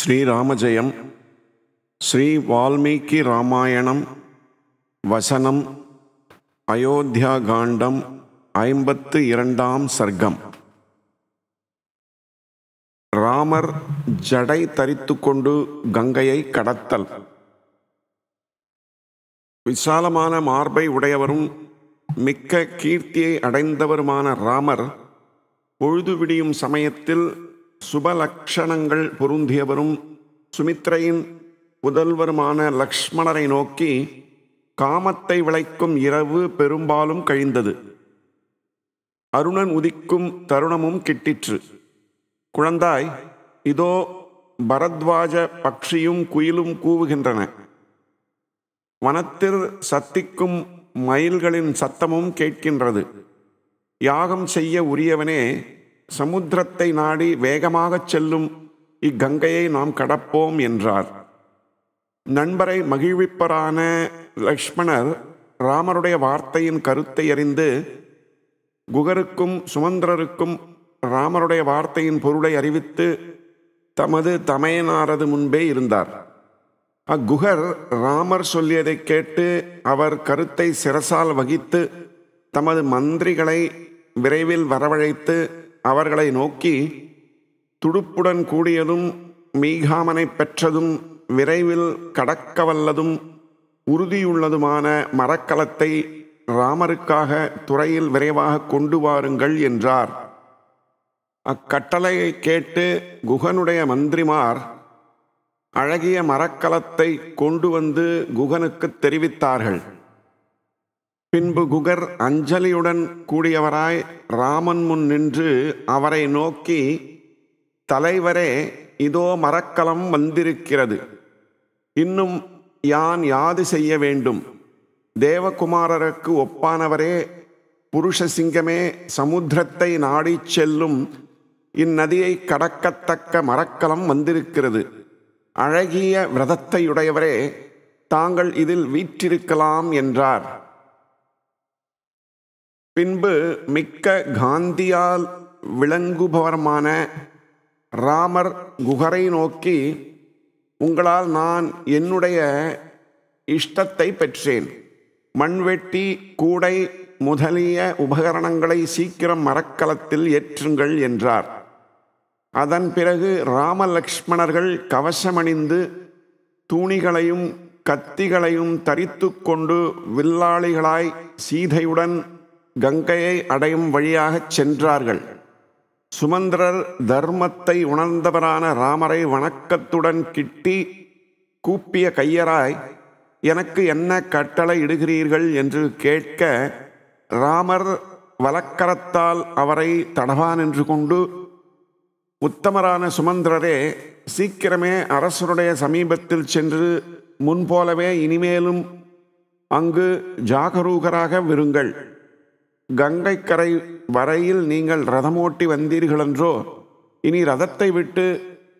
ஸ்ரீராமஜயம் ஸ்ரீ வால்மீகி ராமாயணம் வசனம் அயோத்தியா காண்டம் ஐம்பத்து இரண்டாம் சர்க்கம் ராமர் ஜடை தரித்து கொண்டு கங்கையை கடத்தல் விசாலமான மார்பை உடையவரும் மிக்க கீர்த்தியை அடைந்தவருமான ராமர் பொழுது விடியும் சமயத்தில் சுபலக்ஷணங்கள் பொருந்தியவரும் சுமித்ரையின் புதல்வருமான லக்ஷ்மணரை நோக்கி காமத்தை விளைக்கும் இரவு பெரும்பாலும் கழிந்தது அருணன் உதிக்கும் தருணமும் கிட்டிற்று குழந்தாய் இதோ பரத்வாஜ பக்ஷியும் குயிலும் கூவுகின்றன வனத்தில் சத்திக்கும் மயில்களின் சத்தமும் கேட்கின்றது யாகம் செய்ய உரியவனே சமுத்திரத்தை நாடி வேகமாகச் செல்லும் இக்கங்கையை நாம் கடப்போம் என்றார் நண்பரை மகிழ்விப்பரான லக்ஷ்மணர் ராமருடைய வார்த்தையின் கருத்தை அறிந்து குகருக்கும் சுமந்திரருக்கும் ராமருடைய வார்த்தையின் பொருளை அறிவித்து தமது தமையனாரது முன்பே இருந்தார் அக்குகர் ராமர் சொல்லியதை கேட்டு அவர் கருத்தை சிரசால் வகித்து தமது மந்திரிகளை விரைவில் வரவழைத்து அவர்களை நோக்கி துடுப்புடன் கூடியதும் மீகாமனை பெற்றதும் விரைவில் கடக்கவல்லதும் உறுதியுள்ளதுமான மரக்கலத்தை ராமருக்காக துறையில் விரைவாக கொண்டு வாருங்கள் என்றார் அக்கட்டளையை கேட்டு குகனுடைய மந்திரிமார் அழகிய மரக்கலத்தை கொண்டு வந்து குகனுக்கு தெரிவித்தார்கள் பின்பு குகர் அஞ்சலியுடன் கூடியவராய் ராமன் முன் நின்று அவரை நோக்கி தலைவரே இதோ மரக்கலம் வந்திருக்கிறது இன்னும் யான் யாது செய்ய வேண்டும் தேவகுமாரருக்கு ஒப்பானவரே புருஷ சிங்கமே சமுத்திரத்தை நாடிச் செல்லும் இந்நதியை கடக்கத்தக்க மரக்கலம் வந்திருக்கிறது அழகிய விரதத்தையுடையவரே தாங்கள் இதில் வீற்றிருக்கலாம் என்றார் பின்பு மிக்க காந்தியால் விளங்குபவருமான ராமர் குகரை நோக்கி உங்களால் நான் என்னுடைய இஷ்டத்தை பெற்றேன் மண்வெட்டி கூடை முதலிய உபகரணங்களை சீக்கிரம் மரக்கலத்தில் ஏற்றுங்கள் என்றார் அதன் பிறகு ராமலக்ஷ்மணர்கள் கவசமணிந்து தூணிகளையும் கத்திகளையும் தரித்து கொண்டு வில்லாளிகளாய் சீதையுடன் கங்கையை அடையும் வழியாகச் சென்றார்கள் சுமந்திரர் தர்மத்தை உணர்ந்தவரான ராமரை வணக்கத்துடன் கிட்டி கூப்பிய கையராய் எனக்கு என்ன கட்டளை இடுகிறீர்கள் என்று கேட்க ராமர் வலக்கரத்தால் அவரை தடவான் நின்று கொண்டு உத்தமரான சுமந்திரரே சீக்கிரமே அரசருடைய சமீபத்தில் சென்று முன்போலவே இனிமேலும் அங்கு ஜாகரூகராக விருங்கள் கங்கைக்கரை வரையில் நீங்கள் ரதமோட்டி வந்தீர்களென்றோ இனி ரதத்தை விட்டு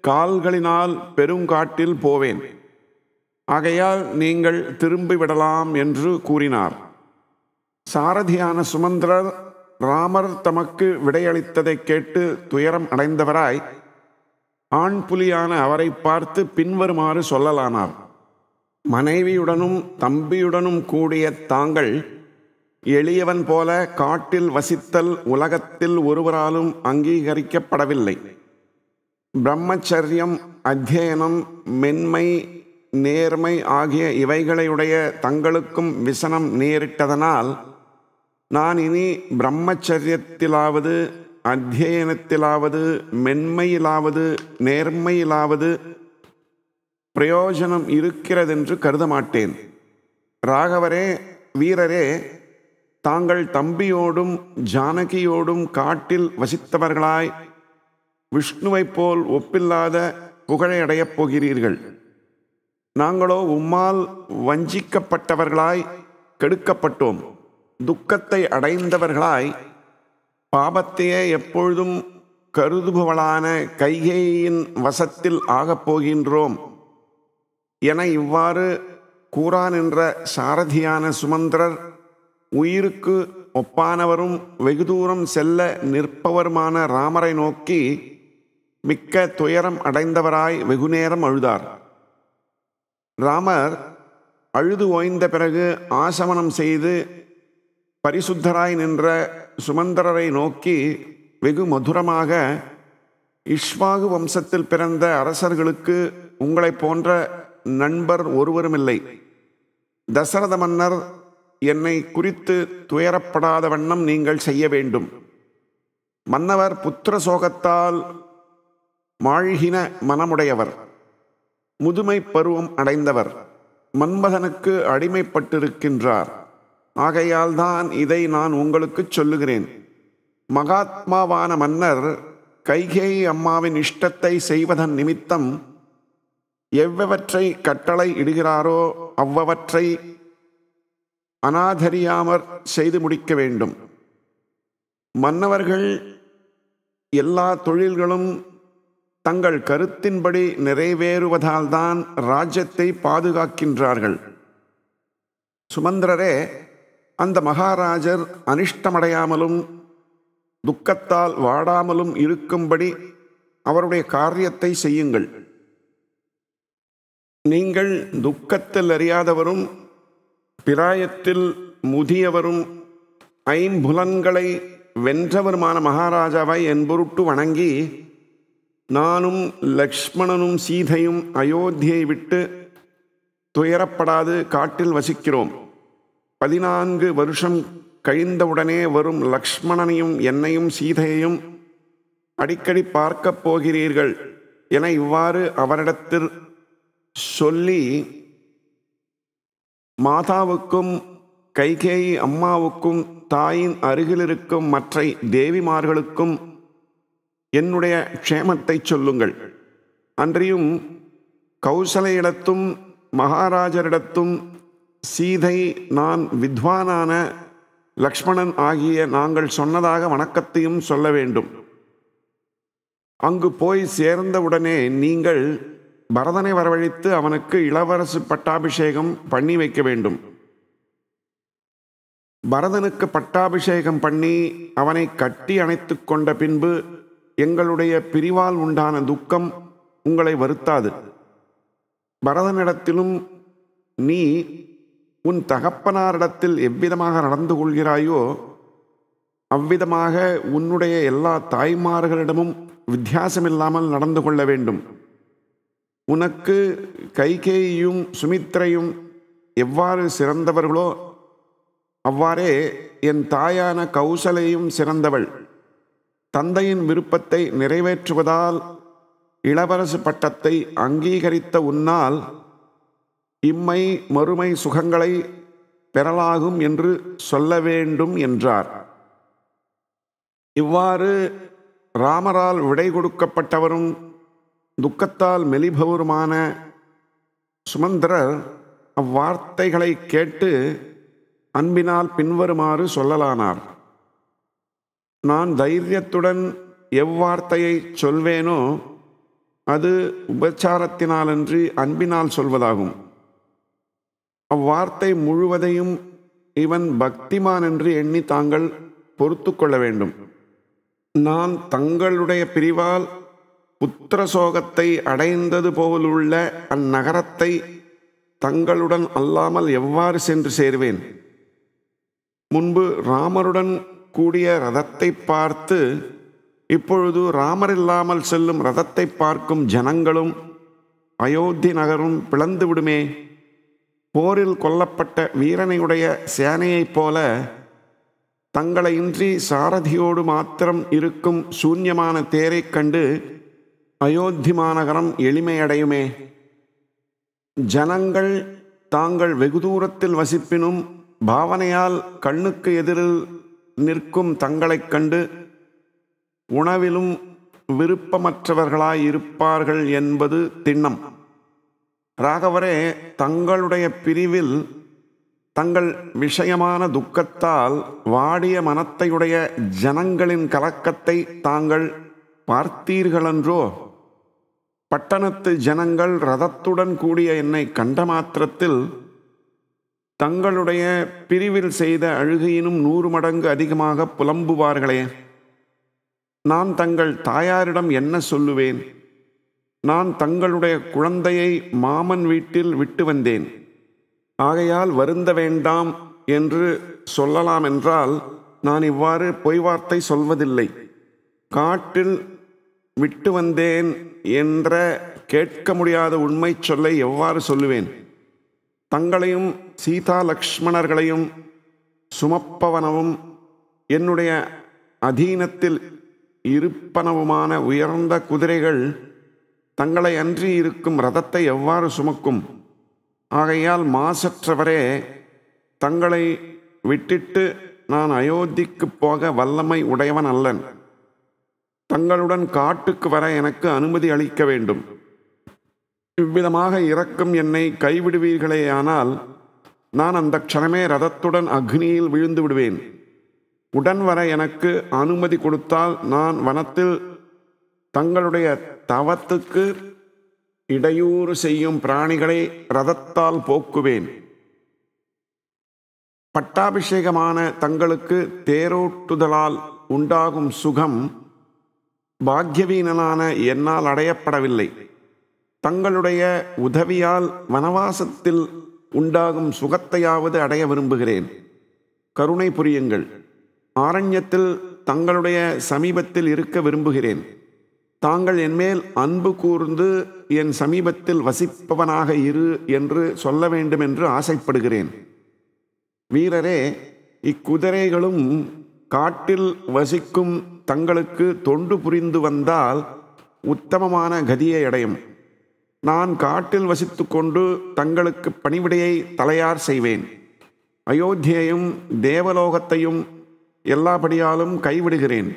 கால்களினால் பெருங்காட்டில் போவேன் ஆகையால் நீங்கள் திரும்பி விடலாம் என்று கூறினார் சாரதியான சுமந்திரர் ராமர் தமக்கு விடையளித்ததை கேட்டு துயரம் அடைந்தவராய் ஆண் புலியான அவரை பார்த்து பின்வருமாறு சொல்லலானார் மனைவியுடனும் தம்பியுடனும் கூடிய தாங்கள் எளியவன் போல காட்டில் வசித்தல் உலகத்தில் ஒருவராலும் அங்கீகரிக்கப்படவில்லை பிரம்மச்சரியம் அத்தியனம் மென்மை நேர்மை ஆகிய இவைகளையுடைய தங்களுக்கும் விசனம் நேரிட்டதனால் நான் இனி பிரம்மச்சரியத்திலாவது அத்தியனத்திலாவது மென்மையிலாவது நேர்மையிலாவது பிரயோஜனம் இருக்கிறதென்று கருத மாட்டேன் ராகவரே வீரரே தாங்கள் தம்பியோடும் ஜானகியோடும் காட்டில் வசித்தவர்களாய் விஷ்ணுவைப் போல் ஒப்பில்லாத புகழையடையப் போகிறீர்கள் நாங்களோ உம்மால் வஞ்சிக்கப்பட்டவர்களாய் கெடுக்கப்பட்டோம் துக்கத்தை அடைந்தவர்களாய் பாபத்தையே எப்பொழுதும் கருதுபவளான கைகேயின் வசத்தில் ஆகப் போகின்றோம் என இவ்வாறு கூறான் என்ற சாரதியான சுமந்திரர் உயிருக்கு ஒப்பானவரும் வெகு தூரம் செல்ல நிற்பவருமான ராமரை நோக்கி மிக்க துயரம் அடைந்தவராய் வெகுநேரம் அழுதார் ராமர் அழுது ஓய்ந்த பிறகு ஆசமனம் செய்து பரிசுத்தராய் நின்ற சுமந்தரரை நோக்கி வெகு மதுரமாக இஷ்வாகு வம்சத்தில் பிறந்த அரசர்களுக்கு உங்களைப் போன்ற நண்பர் ஒருவருமில்லை தசரத மன்னர் என்னை குறித்து துயரப்படாத வண்ணம் நீங்கள் செய்ய வேண்டும் மன்னவர் புத்திர சோகத்தால் மாழ்கின மனமுடையவர் முதுமை பருவம் அடைந்தவர் மன்மதனுக்கு அடிமைப்பட்டிருக்கின்றார் ஆகையால்தான் இதை நான் உங்களுக்கு சொல்லுகிறேன் மகாத்மாவான மன்னர் கைகேயி அம்மாவின் இஷ்டத்தை செய்வதன் நிமித்தம் எவ்வவற்றை கட்டளை இடுகிறாரோ அவ்வவற்றை அனாதரியாமற் செய்து முடிக்க வேண்டும் மன்னவர்கள் எல்லா தொழில்களும் தங்கள் கருத்தின்படி நிறைவேறுவதால்தான் ராஜ்யத்தை பாதுகாக்கின்றார்கள் சுமந்திரரே அந்த மகாராஜர் அனிஷ்டமடையாமலும் துக்கத்தால் வாடாமலும் இருக்கும்படி அவருடைய காரியத்தை செய்யுங்கள் நீங்கள் துக்கத்தில் அறியாதவரும் பிராயத்தில் முதியவரும் ஐம்புலன்களை வென்றவருமான மகாராஜாவை என்பொருட்டு வணங்கி நானும் லக்ஷ்மணனும் சீதையும் அயோத்தியை விட்டு துயரப்படாது காட்டில் வசிக்கிறோம் பதினான்கு வருஷம் கழிந்தவுடனே வரும் லக்ஷ்மணனையும் என்னையும் சீதையையும் அடிக்கடி பார்க்கப் போகிறீர்கள் என இவ்வாறு அவரிடத்தில் சொல்லி மாதாவுக்கும் கைகேயி அம்மாவுக்கும் தாயின் அருகில் இருக்கும் மற்ற தேவிமார்களுக்கும் என்னுடைய க்ஷேமத்தை சொல்லுங்கள் அன்றியும் கௌசலையிடத்தும் மகாராஜரிடத்தும் சீதை நான் வித்வானான லக்ஷ்மணன் ஆகிய நாங்கள் சொன்னதாக வணக்கத்தையும் சொல்ல வேண்டும் அங்கு போய் சேர்ந்தவுடனே நீங்கள் பரதனை வரவழைத்து அவனுக்கு இளவரசு பட்டாபிஷேகம் பண்ணி வைக்க வேண்டும் பரதனுக்கு பட்டாபிஷேகம் பண்ணி அவனை கட்டி அணைத்து கொண்ட பின்பு எங்களுடைய பிரிவால் உண்டான துக்கம் உங்களை வருத்தாது பரதனிடத்திலும் நீ உன் தகப்பனாரிடத்தில் எவ்விதமாக நடந்து கொள்கிறாயோ அவ்விதமாக உன்னுடைய எல்லா தாய்மார்களிடமும் வித்தியாசமில்லாமல் நடந்து கொள்ள வேண்டும் உனக்கு கைகேயும் சுமித்ரையும் எவ்வாறு சிறந்தவர்களோ அவ்வாறே என் தாயான கௌசலையும் சிறந்தவள் தந்தையின் விருப்பத்தை நிறைவேற்றுவதால் இளவரசு பட்டத்தை அங்கீகரித்த உன்னால் இம்மை மறுமை சுகங்களை பெறலாகும் என்று சொல்ல வேண்டும் என்றார் இவ்வாறு ராமரால் விடை கொடுக்கப்பட்டவரும் துக்கத்தால் மெலிபவருமான சுமந்திரர் அவ்வார்த்தைகளை கேட்டு அன்பினால் பின்வருமாறு சொல்லலானார் நான் தைரியத்துடன் எவ்வார்த்தையை சொல்வேனோ அது உபச்சாரத்தினாலன்றி அன்பினால் சொல்வதாகும் அவ்வார்த்தை முழுவதையும் இவன் பக்திமான் என்று எண்ணி தாங்கள் பொறுத்து கொள்ள வேண்டும் நான் தங்களுடைய பிரிவால் புத்திரசோகத்தை அடைந்தது போலுள்ள அந்நகரத்தை தங்களுடன் அல்லாமல் எவ்வாறு சென்று சேர்வேன் முன்பு ராமருடன் கூடிய ரதத்தை பார்த்து இப்பொழுது ராமர் இல்லாமல் செல்லும் ரதத்தை பார்க்கும் ஜனங்களும் அயோத்தி நகரும் பிளந்து விடுமே போரில் கொல்லப்பட்ட வீரனையுடைய சேனையைப் போல தங்களை இன்றி சாரதியோடு மாத்திரம் இருக்கும் சூன்யமான தேரைக் கண்டு அயோத்தி மாநகரம் எளிமையடையுமே ஜனங்கள் தாங்கள் வெகு தூரத்தில் வசிப்பினும் பாவனையால் கண்ணுக்கு எதிரில் நிற்கும் தங்களைக் கண்டு உணவிலும் விருப்பமற்றவர்களாயிருப்பார்கள் என்பது திண்ணம் ராகவரே தங்களுடைய பிரிவில் தங்கள் விஷயமான துக்கத்தால் வாடிய மனத்தையுடைய ஜனங்களின் கலக்கத்தை தாங்கள் பார்த்தீர்களன்றோ பட்டணத்து ஜனங்கள் ரதத்துடன் கூடிய என்னை கண்ட மாத்திரத்தில் தங்களுடைய பிரிவில் செய்த அழுகையினும் நூறு மடங்கு அதிகமாக புலம்புவார்களே நான் தங்கள் தாயாரிடம் என்ன சொல்லுவேன் நான் தங்களுடைய குழந்தையை மாமன் வீட்டில் விட்டு வந்தேன் ஆகையால் வருந்த வேண்டாம் என்று சொல்லலாம் என்றால் நான் இவ்வாறு பொய் வார்த்தை சொல்வதில்லை காட்டில் விட்டு வந்தேன் என்ற கேட்க முடியாத உண்மை சொல்லை எவ்வாறு சொல்லுவேன் தங்களையும் சீதா லக்ஷ்மணர்களையும் சுமப்பவனவும் என்னுடைய அதீனத்தில் இருப்பனவுமான உயர்ந்த குதிரைகள் தங்களை அன்றி இருக்கும் ரதத்தை எவ்வாறு சுமக்கும் ஆகையால் மாசற்றவரே தங்களை விட்டுட்டு நான் அயோத்திக்கு போக வல்லமை உடையவன் அல்லன் தங்களுடன் காட்டுக்கு வர எனக்கு அனுமதி அளிக்க வேண்டும் இவ்விதமாக இறக்கும் என்னை கைவிடுவீர்களேயானால் நான் அந்த க்ஷணமே ரதத்துடன் அக்னியில் விழுந்து விடுவேன் உடன் வர எனக்கு அனுமதி கொடுத்தால் நான் வனத்தில் தங்களுடைய தவத்துக்கு இடையூறு செய்யும் பிராணிகளை ரதத்தால் போக்குவேன் பட்டாபிஷேகமான தங்களுக்கு தேரோட்டுதலால் உண்டாகும் சுகம் பாக்கியவீனனான என்னால் அடையப்படவில்லை தங்களுடைய உதவியால் வனவாசத்தில் உண்டாகும் சுகத்தையாவது அடைய விரும்புகிறேன் கருணை புரியுங்கள் ஆரண்யத்தில் தங்களுடைய சமீபத்தில் இருக்க விரும்புகிறேன் தாங்கள் என்மேல் அன்பு கூர்ந்து என் சமீபத்தில் வசிப்பவனாக இரு என்று சொல்ல வேண்டும் என்று ஆசைப்படுகிறேன் வீரரே இக்குதிரைகளும் காட்டில் வசிக்கும் தங்களுக்கு தொண்டு புரிந்து வந்தால் உத்தமமான கதியை அடையும் நான் காட்டில் வசித்து கொண்டு தங்களுக்கு பணிவிடையை தலையார் செய்வேன் அயோத்தியையும் தேவலோகத்தையும் எல்லாபடியாலும் கைவிடுகிறேன்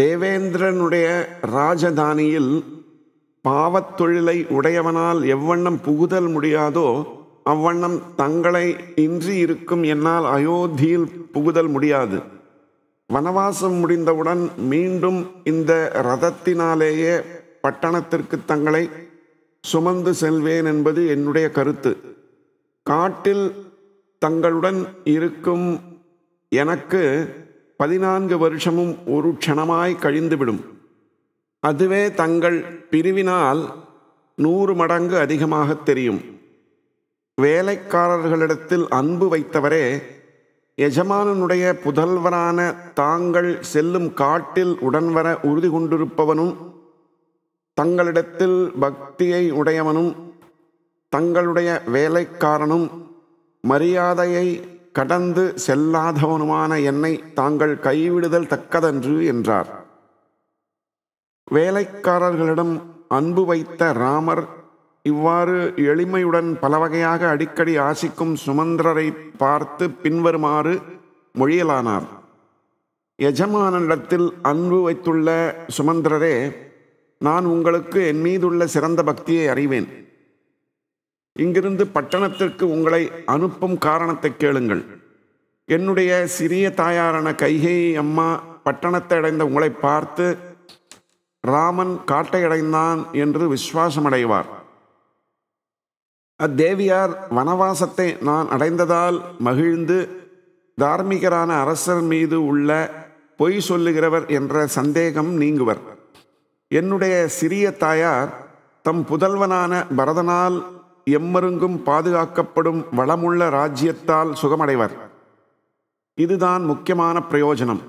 தேவேந்திரனுடைய ராஜதானியில் பாவத்தொழிலை உடையவனால் எவ்வண்ணம் புகுதல் முடியாதோ அவ்வண்ணம் தங்களை இன்றி இருக்கும் என்னால் அயோத்தியில் புகுதல் முடியாது வனவாசம் முடிந்தவுடன் மீண்டும் இந்த ரதத்தினாலேயே பட்டணத்திற்கு தங்களை சுமந்து செல்வேன் என்பது என்னுடைய கருத்து காட்டில் தங்களுடன் இருக்கும் எனக்கு பதினான்கு வருஷமும் ஒரு க்ஷணமாய் கழிந்துவிடும் அதுவே தங்கள் பிரிவினால் நூறு மடங்கு அதிகமாக தெரியும் வேலைக்காரர்களிடத்தில் அன்பு வைத்தவரே எஜமானனுடைய புதல்வரான தாங்கள் செல்லும் காட்டில் உடன் வர உறுதி கொண்டிருப்பவனும் தங்களிடத்தில் பக்தியை உடையவனும் தங்களுடைய வேலைக்காரனும் மரியாதையை கடந்து செல்லாதவனுமான என்னை தாங்கள் கைவிடுதல் தக்கதன்று என்றார் வேலைக்காரர்களிடம் அன்பு வைத்த ராமர் இவ்வாறு எளிமையுடன் பலவகையாக அடிக்கடி ஆசிக்கும் சுமந்திரரை பார்த்து பின்வருமாறு மொழியலானார் எஜமானிடத்தில் அன்பு வைத்துள்ள சுமந்திரரே நான் உங்களுக்கு என் மீதுள்ள சிறந்த பக்தியை அறிவேன் இங்கிருந்து பட்டணத்திற்கு உங்களை அனுப்பும் காரணத்தை கேளுங்கள் என்னுடைய சிறிய தாயாரான கைகை அம்மா பட்டணத்தை அடைந்த உங்களை பார்த்து ராமன் காட்டை அடைந்தான் என்று விசுவாசமடைவார் அத்தேவியார் வனவாசத்தை நான் அடைந்ததால் மகிழ்ந்து தார்மீகரான அரசர் மீது உள்ள பொய் சொல்லுகிறவர் என்ற சந்தேகம் நீங்குவர் என்னுடைய சிறிய தாயார் தம் புதல்வனான பரதனால் எம்மருங்கும் பாதுகாக்கப்படும் வளமுள்ள ராஜ்யத்தால் சுகமடைவர் இதுதான் முக்கியமான பிரயோஜனம்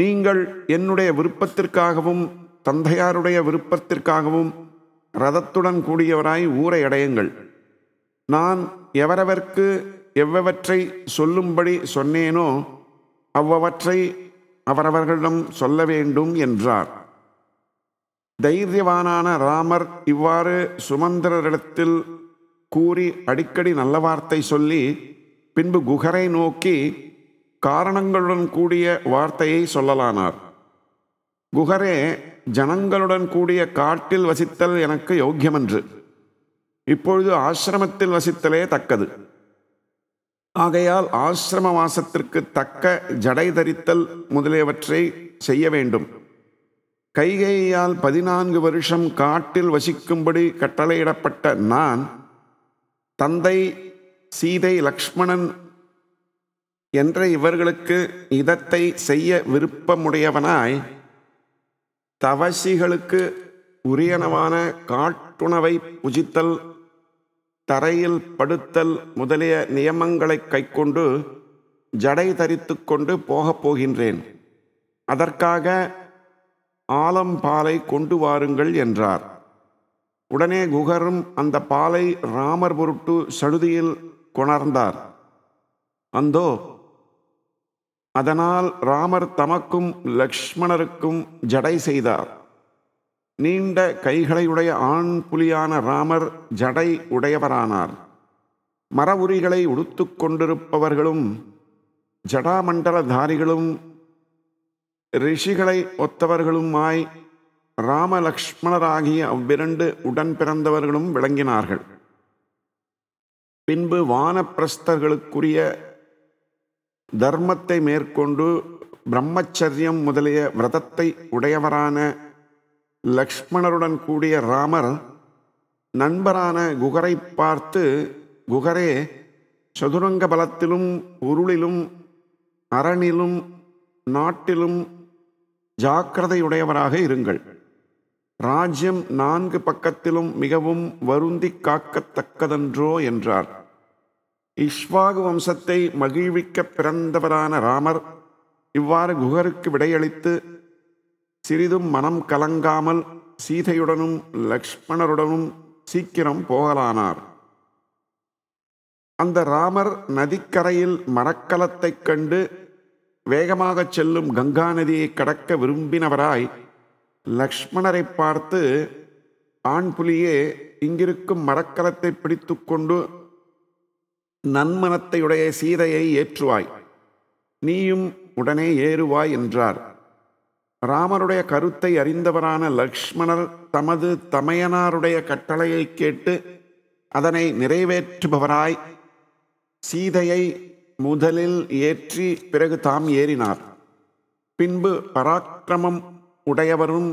நீங்கள் என்னுடைய விருப்பத்திற்காகவும் தந்தையாருடைய விருப்பத்திற்காகவும் ரதத்துடன் கூடியவராய் ஊரை அடையுங்கள் நான் எவரவர்க்கு எவ்வவற்றை சொல்லும்படி சொன்னேனோ அவ்வவற்றை அவரவர்களிடம் சொல்ல வேண்டும் என்றார் தைரியவானான ராமர் இவ்வாறு சுமந்திரரிடத்தில் கூறி அடிக்கடி நல்ல வார்த்தை சொல்லி பின்பு குகரை நோக்கி காரணங்களுடன் கூடிய வார்த்தையை சொல்லலானார் குகரே ஜனங்களுடன் கூடிய காட்டில் வசித்தல் எனக்கு யோக்கியமன்று இப்பொழுது ஆசிரமத்தில் வசித்தலே தக்கது ஆகையால் ஆசிரம வாசத்திற்கு தக்க ஜடை தரித்தல் முதலியவற்றை செய்ய வேண்டும் கைகையால் பதினான்கு வருஷம் காட்டில் வசிக்கும்படி கட்டளையிடப்பட்ட நான் தந்தை சீதை லக்ஷ்மணன் என்ற இவர்களுக்கு இதத்தை செய்ய விருப்பமுடையவனாய் தவசிகளுக்கு உரியனவான காட்டுணவை புஜித்தல் தரையில் படுத்தல் முதலிய நியமங்களை கைக்கொண்டு ஜடை தரித்து கொண்டு போகப் போகின்றேன் அதற்காக ஆலம்பாலை கொண்டு வாருங்கள் என்றார் உடனே குகரும் அந்த பாலை ராமர் பொருட்டு சழுதியில் கொணர்ந்தார் அந்தோ அதனால் ராமர் தமக்கும் லக்ஷ்மணருக்கும் ஜடை செய்தார் நீண்ட கைகளை உடைய ஆண் புலியான ராமர் ஜடை உடையவரானார் மரவுரிகளை உடுத்து கொண்டிருப்பவர்களும் ஜடாமண்டலதாரிகளும் ரிஷிகளை ஒத்தவர்களுமாய் ராமலக்ஷ்மணராகிய அவ்விரண்டு உடன் பிறந்தவர்களும் விளங்கினார்கள் பின்பு வானப்பிரஸ்தர்களுக்குரிய தர்மத்தை மேற்கொண்டு பிரம்மச்சரியம் முதலிய விரதத்தை உடையவரான லக்ஷ்மணருடன் கூடிய ராமர் நண்பரான குகரை பார்த்து குகரே சதுரங்க பலத்திலும் உருளிலும் அரணிலும் நாட்டிலும் ஜாக்கிரதையுடையவராக இருங்கள் ராஜ்யம் நான்கு பக்கத்திலும் மிகவும் வருந்தி காக்கத்தக்கதன்றோ என்றார் இஷ்வாகு வம்சத்தை மகிழ்விக்க பிறந்தவரான ராமர் இவ்வாறு குகருக்கு விடையளித்து சிறிதும் மனம் கலங்காமல் சீதையுடனும் லக்ஷ்மணருடனும் சீக்கிரம் போகலானார் அந்த ராமர் நதிக்கரையில் மரக்கலத்தைக் கண்டு வேகமாகச் செல்லும் கங்கா நதியை கடக்க விரும்பினவராய் லக்ஷ்மணரை பார்த்து ஆண் புலியே இங்கிருக்கும் மரக்கலத்தை பிடித்து கொண்டு நன்மனத்தையுடைய சீதையை ஏற்றுவாய் நீயும் உடனே ஏறுவாய் என்றார் ராமருடைய கருத்தை அறிந்தவரான லக்ஷ்மணர் தமது தமையனாருடைய கட்டளையை கேட்டு அதனை நிறைவேற்றுபவராய் சீதையை முதலில் ஏற்றி பிறகு தாம் ஏறினார் பின்பு பராக்கிரமம் உடையவரும்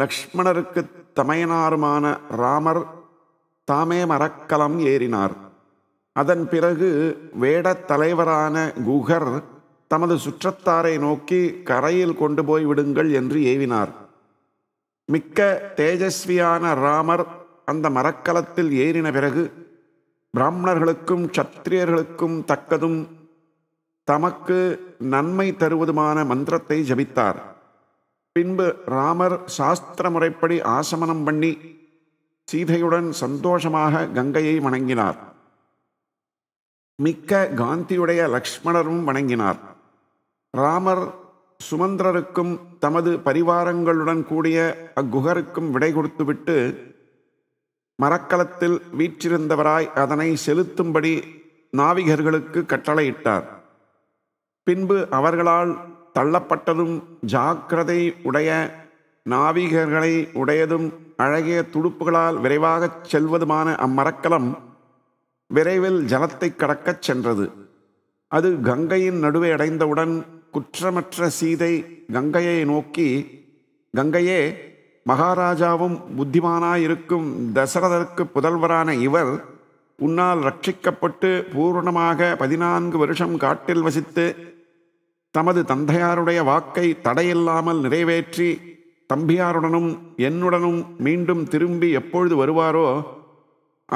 லக்ஷ்மணருக்கு தமையனாருமான ராமர் தாமே மரக்கலம் ஏறினார் அதன் பிறகு வேடத் தலைவரான குகர் தமது சுற்றத்தாரை நோக்கி கரையில் கொண்டு போய் விடுங்கள் என்று ஏவினார் மிக்க தேஜஸ்வியான ராமர் அந்த மரக்கலத்தில் ஏறின பிறகு பிராமணர்களுக்கும் சத்திரியர்களுக்கும் தக்கதும் தமக்கு நன்மை தருவதுமான மந்திரத்தை ஜபித்தார் பின்பு ராமர் சாஸ்திர முறைப்படி ஆசமனம் பண்ணி சீதையுடன் சந்தோஷமாக கங்கையை வணங்கினார் மிக்க காந்தியுடைய லக்ஷ்மணரும் வணங்கினார் ராமர் சுமந்திரருக்கும் தமது பரிவாரங்களுடன் கூடிய அக்குகருக்கும் விடை கொடுத்துவிட்டு மரக்கலத்தில் வீற்றிருந்தவராய் அதனை செலுத்தும்படி நாவிகர்களுக்கு கட்டளையிட்டார் பின்பு அவர்களால் தள்ளப்பட்டதும் ஜாக்கிரதை உடைய நாவிகர்களை உடையதும் அழகிய துடுப்புகளால் விரைவாகச் செல்வதுமான அம்மரக்கலம் விரைவில் ஜலத்தை கடக்கச் சென்றது அது கங்கையின் நடுவே அடைந்தவுடன் குற்றமற்ற சீதை கங்கையை நோக்கி கங்கையே மகாராஜாவும் புத்திமானாயிருக்கும் தசரதற்கு புதல்வரான இவர் உன்னால் ரட்சிக்கப்பட்டு பூரணமாக பதினான்கு வருஷம் காட்டில் வசித்து தமது தந்தையாருடைய வாக்கை தடையில்லாமல் நிறைவேற்றி தம்பியாருடனும் என்னுடனும் மீண்டும் திரும்பி எப்பொழுது வருவாரோ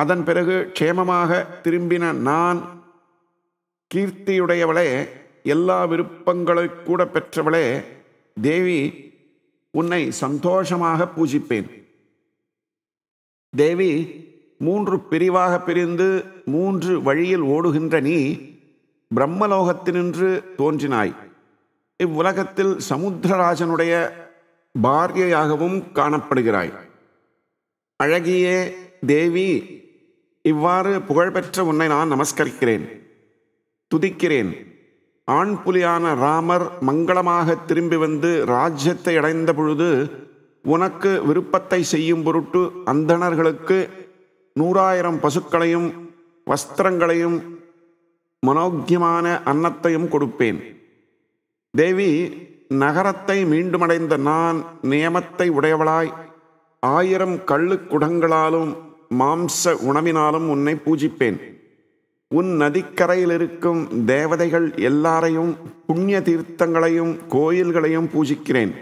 அதன் பிறகு க்ஷேமமாக திரும்பின நான் கீர்த்தியுடையவளே எல்லா விருப்பங்களை கூட பெற்றவளே தேவி உன்னை சந்தோஷமாக பூஜிப்பேன் தேவி மூன்று பிரிவாக பிரிந்து மூன்று வழியில் ஓடுகின்ற நீ பிரம்மலோகத்தினின்று தோன்றினாய் இவ்வுலகத்தில் சமுத்திரராஜனுடைய பாரியையாகவும் காணப்படுகிறாய் அழகியே தேவி இவ்வாறு புகழ்பெற்ற உன்னை நான் நமஸ்கரிக்கிறேன் துதிக்கிறேன் ஆண் புலியான ராமர் மங்களமாக திரும்பி வந்து ராஜ்யத்தை அடைந்த பொழுது உனக்கு விருப்பத்தை செய்யும் பொருட்டு அந்தணர்களுக்கு நூறாயிரம் பசுக்களையும் வஸ்திரங்களையும் மனோக்கியமான அன்னத்தையும் கொடுப்பேன் தேவி நகரத்தை மீண்டுமடைந்த நான் நியமத்தை உடையவளாய் ஆயிரம் கள்ளு குடங்களாலும் மாம்ச உணவினாலும் உன்னை பூஜிப்பேன் உன் நதிக்கரையில் இருக்கும் தேவதைகள் எல்லாரையும் புண்ணிய தீர்த்தங்களையும் கோயில்களையும் பூஜிக்கிறேன்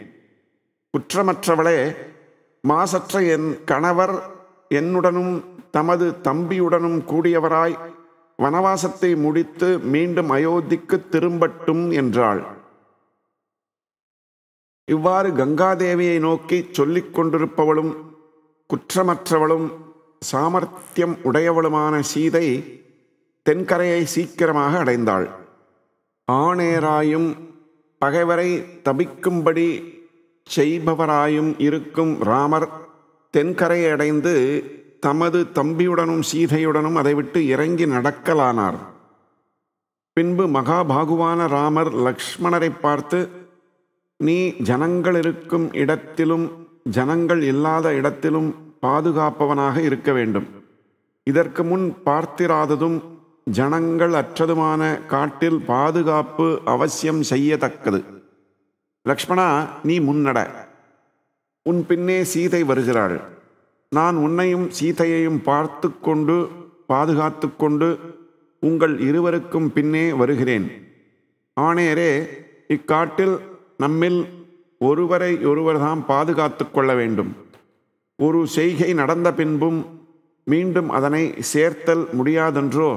குற்றமற்றவளே மாசற்ற என் கணவர் என்னுடனும் தமது தம்பியுடனும் கூடியவராய் வனவாசத்தை முடித்து மீண்டும் அயோத்திக்கு திரும்பட்டும் என்றாள் இவ்வாறு கங்காதேவியை நோக்கி சொல்லிக் கொண்டிருப்பவளும் குற்றமற்றவளும் சாமர்த்தியம் உடையவளுமான சீதை தென்கரையை சீக்கிரமாக அடைந்தாள் ஆணேராயும் பகைவரை தபிக்கும்படி செய்பவராயும் இருக்கும் ராமர் தென்கரையை அடைந்து தமது தம்பியுடனும் சீதையுடனும் அதை விட்டு இறங்கி நடக்கலானார் பின்பு மகாபாகுவான ராமர் லக்ஷ்மணரை பார்த்து நீ ஜனங்கள் இருக்கும் இடத்திலும் ஜனங்கள் இல்லாத இடத்திலும் பாதுகாப்பவனாக இருக்க வேண்டும் இதற்கு முன் பார்த்திராததும் ஜனங்கள் அற்றதுமான காட்டில் பாதுகாப்பு அவசியம் செய்யத்தக்கது லக்ஷ்மணா நீ முன்னட உன் பின்னே சீதை வருகிறாள் நான் உன்னையும் சீதையையும் பார்த்து கொண்டு பாதுகாத்து கொண்டு உங்கள் இருவருக்கும் பின்னே வருகிறேன் ஆனேரே இக்காட்டில் நம்மில் ஒருவரை ஒருவர்தான் பாதுகாத்து கொள்ள வேண்டும் ஒரு செய்கை நடந்த பின்பும் மீண்டும் அதனை சேர்த்தல் முடியாதென்றோ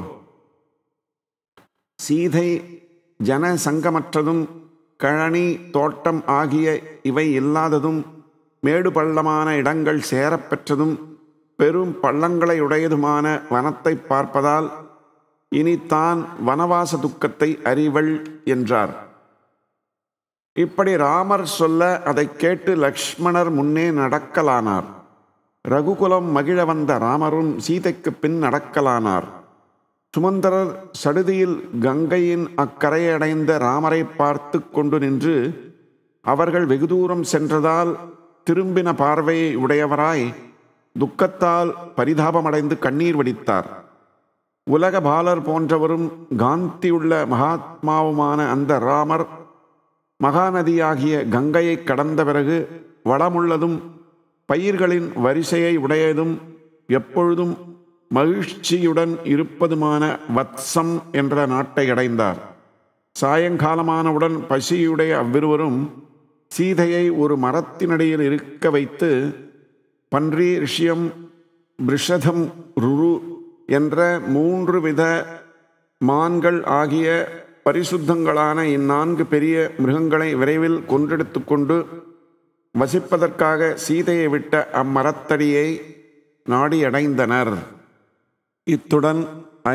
சீதை ஜன சங்கமற்றதும் கழனி தோட்டம் ஆகிய இவை இல்லாததும் மேடு பள்ளமான இடங்கள் சேரப்பெற்றதும் பெரும் பள்ளங்களை உடையதுமான வனத்தை பார்ப்பதால் இனி தான் வனவாச துக்கத்தை அறிவள் என்றார் இப்படி ராமர் சொல்ல அதை கேட்டு லக்ஷ்மணர் முன்னே நடக்கலானார் ரகுகுலம் மகிழ வந்த ராமரும் சீதைக்கு பின் நடக்கலானார் சுமந்தரர் சடுதியில் கங்கையின் அக்கரையடைந்த ராமரை பார்த்து கொண்டு நின்று அவர்கள் வெகு தூரம் சென்றதால் திரும்பின பார்வையை உடையவராய் துக்கத்தால் பரிதாபமடைந்து கண்ணீர் வடித்தார் உலக பாலர் போன்றவரும் காந்தியுள்ள மகாத்மாவுமான அந்த ராமர் மகாநதியாகிய கங்கையை கடந்த பிறகு வளமுள்ளதும் பயிர்களின் வரிசையை உடையதும் எப்பொழுதும் மகிழ்ச்சியுடன் இருப்பதுமான வத்சம் என்ற நாட்டை அடைந்தார் சாயங்காலமானவுடன் பசியுடைய அவ்விருவரும் சீதையை ஒரு மரத்தினடியில் இருக்க வைத்து பன்றி ரிஷியம் பிரிஷதம் ருரு என்ற மூன்று வித மான்கள் ஆகிய பரிசுத்தங்களான இந்நான்கு பெரிய மிருகங்களை விரைவில் கொன்றெடுத்து கொண்டு வசிப்பதற்காக சீதையை விட்ட அம்மரத்தடியை நாடி அடைந்தனர் இத்துடன்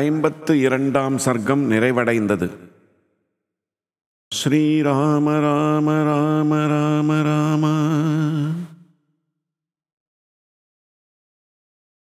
ஐம்பத்து இரண்டாம் சர்க்கம் நிறைவடைந்தது ஸ்ரீராம ராம ராம ராம ராம